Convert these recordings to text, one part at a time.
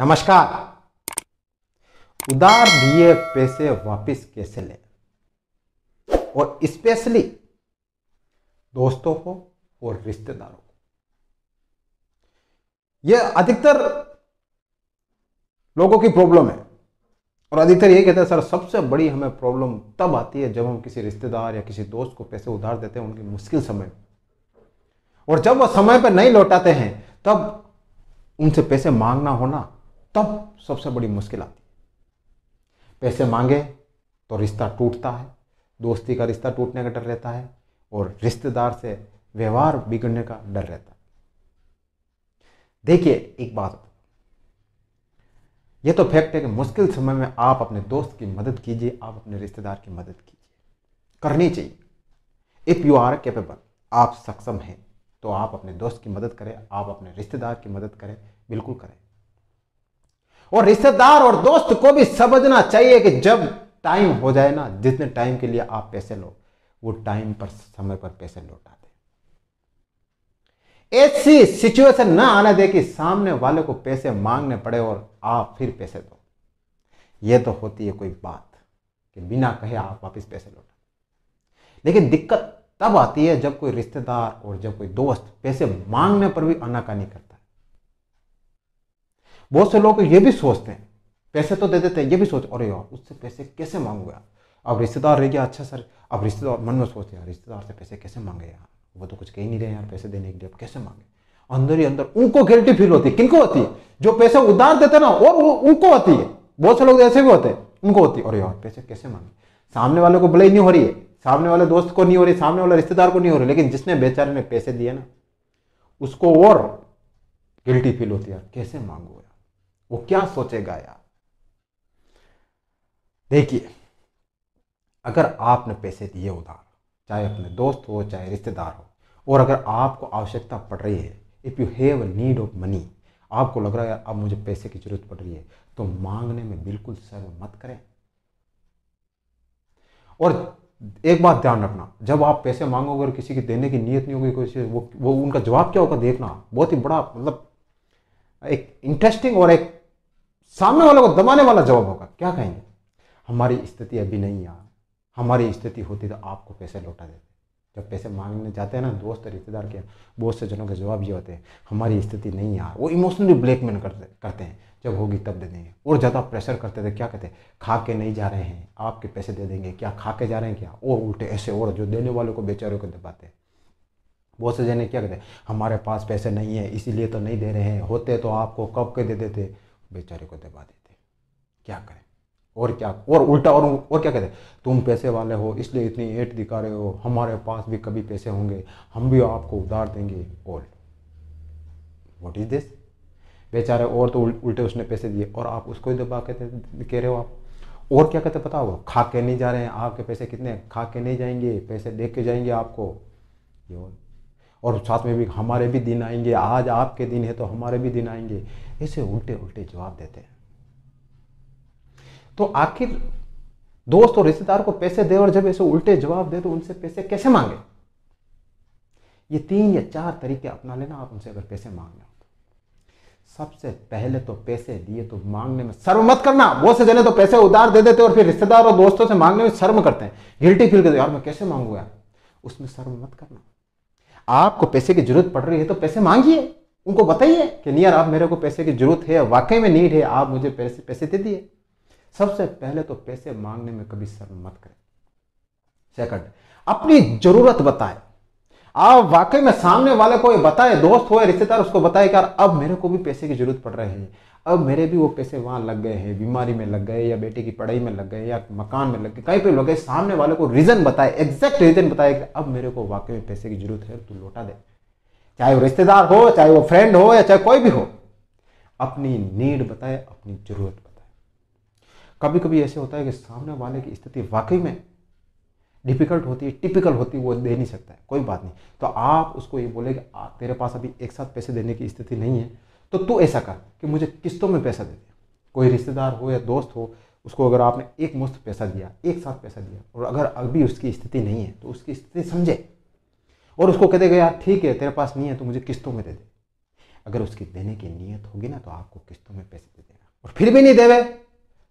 नमस्कार उधार दिए पैसे वापस कैसे लें और स्पेशली दोस्तों को और रिश्तेदारों को यह अधिकतर लोगों की प्रॉब्लम है और अधिकतर ये कहते हैं सर सबसे बड़ी हमें प्रॉब्लम तब आती है जब हम किसी रिश्तेदार या किसी दोस्त को पैसे उधार देते हैं उनके मुश्किल समय और जब वह समय पर नहीं लौटाते हैं तब उनसे पैसे मांगना होना तब सबसे बड़ी मुश्किल आती है पैसे मांगे तो रिश्ता टूटता है दोस्ती का रिश्ता टूटने का डर रहता है और रिश्तेदार से व्यवहार बिगड़ने का डर रहता है देखिए एक बात यह तो फैक्ट है कि मुश्किल समय में आप अपने दोस्त की मदद कीजिए आप अपने रिश्तेदार की मदद कीजिए करनी चाहिए इफ़ यू आर कैपेबल आप सक्षम हैं तो आप अपने दोस्त की मदद करें आप अपने रिश्तेदार की मदद करें बिल्कुल करें और रिश्तेदार और दोस्त को भी समझना चाहिए कि जब टाइम हो जाए ना जितने टाइम के लिए आप पैसे लो वो टाइम पर समय पर पैसे लौटा दे ऐसी सिचुएशन ना आने दे कि सामने वाले को पैसे मांगने पड़े और आप फिर पैसे दो ये तो होती है कोई बात कि बिना कहे आप वापस पैसे लौटा लेकिन दिक्कत तब आती है जब कोई रिश्तेदार और जब कोई दोस्त पैसे मांगने पर भी अनाकानी करता बहुत से लोग ये भी सोचते हैं पैसे तो दे देते हैं ये भी सोच अरे यार उससे पैसे कैसे मांगू यार अब रिश्तेदार रह गया अच्छा सर अब रिश्तेदार मन में सोचते यार रिश्तेदार से पैसे कैसे मांगे यार वो तो कुछ कह ही नहीं रहे यार पैसे देने के लिए अब कैसे मांगे अंदर ही अंदर उनको गिल्टी फील होती है किनको होती है जो पैसे उधार देते ना और वो उनको होती है बहुत से लोग ऐसे भी होते हैं उनको होती है अरे यार पैसे कैसे मांगे सामने वाले को भले नहीं हो रही है सामने वाले दोस्त को नहीं हो रही सामने वाले रिश्तेदार को नहीं हो रही लेकिन जिसने बेचारे ने पैसे दिए ना उसको और गिल्टी फील होती है यार कैसे मांगू वो क्या सोचेगा यार देखिए अगर आपने पैसे दिए उधार चाहे अपने दोस्त हो चाहे रिश्तेदार हो और अगर आपको आवश्यकता पड़ रही है if you have need of money आपको लग रहा है अब मुझे पैसे की जरूरत पड़ रही है तो मांगने में बिल्कुल सर्व मत करें और एक बात ध्यान रखना जब आप पैसे मांगोगे और किसी की देने की नीयत नहीं होगी कोई वो वो उनका जवाब क्या होगा देखना बहुत ही बड़ा मतलब एक इंटरेस्टिंग और एक सामने वालों को दबाने वाला जवाब होगा क्या कहेंगे हमारी स्थिति अभी नहीं यार हमारी स्थिति होती तो आपको पैसे लौटा देते जब पैसे मांगने जाते हैं ना दोस्त रिश्तेदार के बहुत से जनों के जवाब ये होते हैं हमारी स्थिति नहीं यार वो इमोशनली ब्लैकमेल करते करते हैं जब होगी तब दे देंगे और ज़्यादा प्रेशर करते थे क्या कहते खा के नहीं जा रहे हैं आपके पैसे दे देंगे क्या खा के जा रहे हैं क्या और उल्टे ऐसे और जो देने वालों को बेचारों को दबाते हैं बहुत से जने क्या कहते हैं हमारे पास पैसे नहीं है इसीलिए तो नहीं दे रहे हैं होते तो आपको कब के दे देते बेचारे को दबा देते क्या करें और क्या और उल्टा और और क्या कहते तुम पैसे वाले हो इसलिए इतनी एट दिखा रहे हो हमारे पास भी कभी पैसे होंगे हम भी आपको उधार देंगे और वॉट इज दिस बेचारे और तो उल्टे उसने पैसे दिए और आप उसको ही दबा कहते कह रहे हो आप और क्या कहते पता हो खा के नहीं जा रहे हैं आपके पैसे कितने खा के नहीं जाएंगे पैसे दे के जाएंगे आपको ये और साथ में भी हमारे भी दिन आएंगे आज आपके दिन है तो हमारे भी दिन आएंगे ऐसे उल्टे उल्टे जवाब देते हैं तो आखिर दोस्त और रिश्तेदार को पैसे दे और जब ऐसे उल्टे जवाब दे तो उनसे पैसे कैसे मांगे ये तीन या चार तरीके अपना लेना आप उनसे अगर पैसे मांगना तो। सबसे पहले तो पैसे दिए तो मांगने में शर्म मत करना वो से जने तो पैसे उधार दे देते और फिर रिश्तेदार और दोस्तों से मांगने में शर्म करते हैं गिल्टी फील करते यार मैं कैसे मांगूंगा उसमें शर्म मत करना आपको पैसे की जरूरत पड़ रही है तो पैसे मांगिए उनको बताइए कि नियर आप मेरे को पैसे की जरूरत है वाकई में नीड है आप मुझे पैसे पैसे दे दिए सबसे पहले तो पैसे मांगने में कभी शर्म मत करें सेकंड अपनी जरूरत बताएं आप वाकई में सामने वाले को ये बताए दोस्त हो रिश्तेदार उसको बताए कि यार अब मेरे को भी पैसे की जरूरत पड़ रही है अब मेरे भी वो पैसे वहाँ लग गए हैं बीमारी में लग गए या बेटे की पढ़ाई में लग गए या मकान में लग गए कहीं पे लग गए सामने वाले को रीज़न बताए एग्जैक्ट रीज़न बताए कि अब मेरे को वाकई में पैसे की जरूरत है तू लौटा दे चाहे वो रिश्तेदार हो चाहे वो फ्रेंड हो या चाहे कोई भी हो अपनी नीड बताए अपनी ज़रूरत बताए कभी कभी ऐसे होता है कि सामने वाले की स्थिति वाकई में डिफ़िकल्ट होती है टिपिकल होती है वो दे नहीं सकता है कोई बात नहीं तो आप उसको ये बोले कि तेरे पास अभी एक साथ पैसे देने की स्थिति नहीं है तो तू ऐसा कर कि मुझे किस्तों में पैसा दे दे कोई रिश्तेदार हो या दोस्त हो उसको अगर आपने एक मुफ्त पैसा दिया एक साथ पैसा दिया और अगर अभी उसकी स्थिति नहीं है तो उसकी स्थिति समझे और उसको कह देगा यार ठीक है तेरे पास नहीं है तो मुझे किस्तों में दे दे अगर उसकी देने की नीयत होगी ना तो आपको किस्तों में पैसे दे देगा और फिर भी नहीं देवे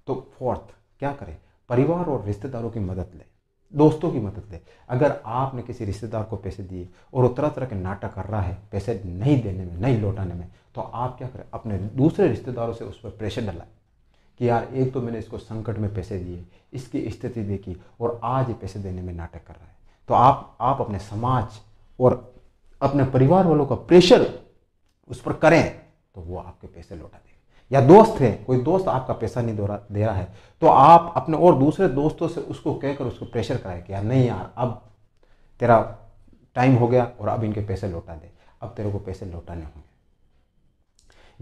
तो फोर्थ क्या करें परिवार और रिश्तेदारों की मदद लें दोस्तों की मदद ले अगर आपने किसी रिश्तेदार को पैसे दिए और वो तरह तरह के नाटक कर रहा है पैसे नहीं देने में नहीं लौटाने में तो आप क्या करें अपने दूसरे रिश्तेदारों से उस पर प्रेशर डलाएं कि यार एक तो मैंने इसको संकट में पैसे दिए इसकी स्थिति देखी और आज ये पैसे देने में नाटक कर रहा है तो आप आप अपने समाज और अपने परिवार वालों का प्रेशर उस पर करें तो वो आपके पैसे लौटा या दोस्त है कोई दोस्त आपका पैसा नहीं दे रहा है तो आप अपने और दूसरे दोस्तों से उसको कहकर उसको प्रेशर कराए कि यार नहीं यार अब तेरा टाइम हो गया और अब इनके पैसे लौटा दे अब तेरे को पैसे लौटाने होंगे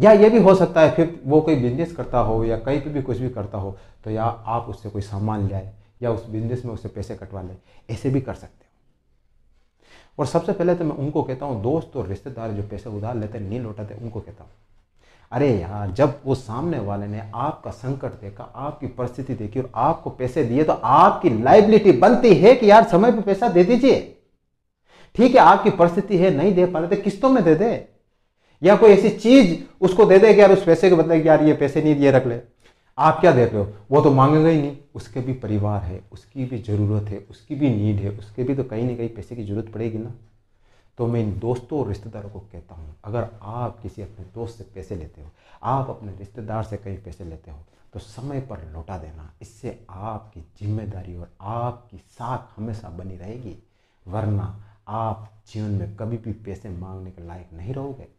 या ये भी हो सकता है फिर वो कोई बिजनेस करता हो या कहीं पर भी कुछ भी करता हो तो या आप उससे कोई सामान ले आए या उस बिजनेस में उससे पैसे कटवा लें ऐसे भी कर सकते और सबसे पहले तो मैं उनको कहता हूँ दोस्त और रिश्तेदार जो पैसे उधार लेते नहीं लौटाते उनको कहता हूँ अरे यहाँ जब वो सामने वाले ने आपका संकट देखा आपकी परिस्थिति देखी और आपको पैसे दिए तो आपकी लाइबिलिटी बनती है कि यार समय पर पैसा दे दीजिए ठीक है आपकी परिस्थिति है नहीं दे पा रहे थे किस्तों में दे दे या कोई ऐसी चीज उसको दे दे कि यार उस पैसे के बदले यार ये पैसे नहीं दिए रख ले आप क्या दे रहे हो वो तो मांगेगा ही नहीं उसके भी परिवार है उसकी भी ज़रूरत है उसकी भी नीड है उसके भी तो कहीं ना कहीं पैसे की ज़रूरत पड़ेगी ना तो मैं इन दोस्तों और रिश्तेदारों को कहता हूँ अगर आप किसी अपने दोस्त से पैसे लेते हो आप अपने रिश्तेदार से कहीं पैसे लेते हो तो समय पर लौटा देना इससे आपकी जिम्मेदारी और आपकी साख हमेशा बनी रहेगी वरना आप जीवन में कभी भी पैसे मांगने के लायक नहीं रहोगे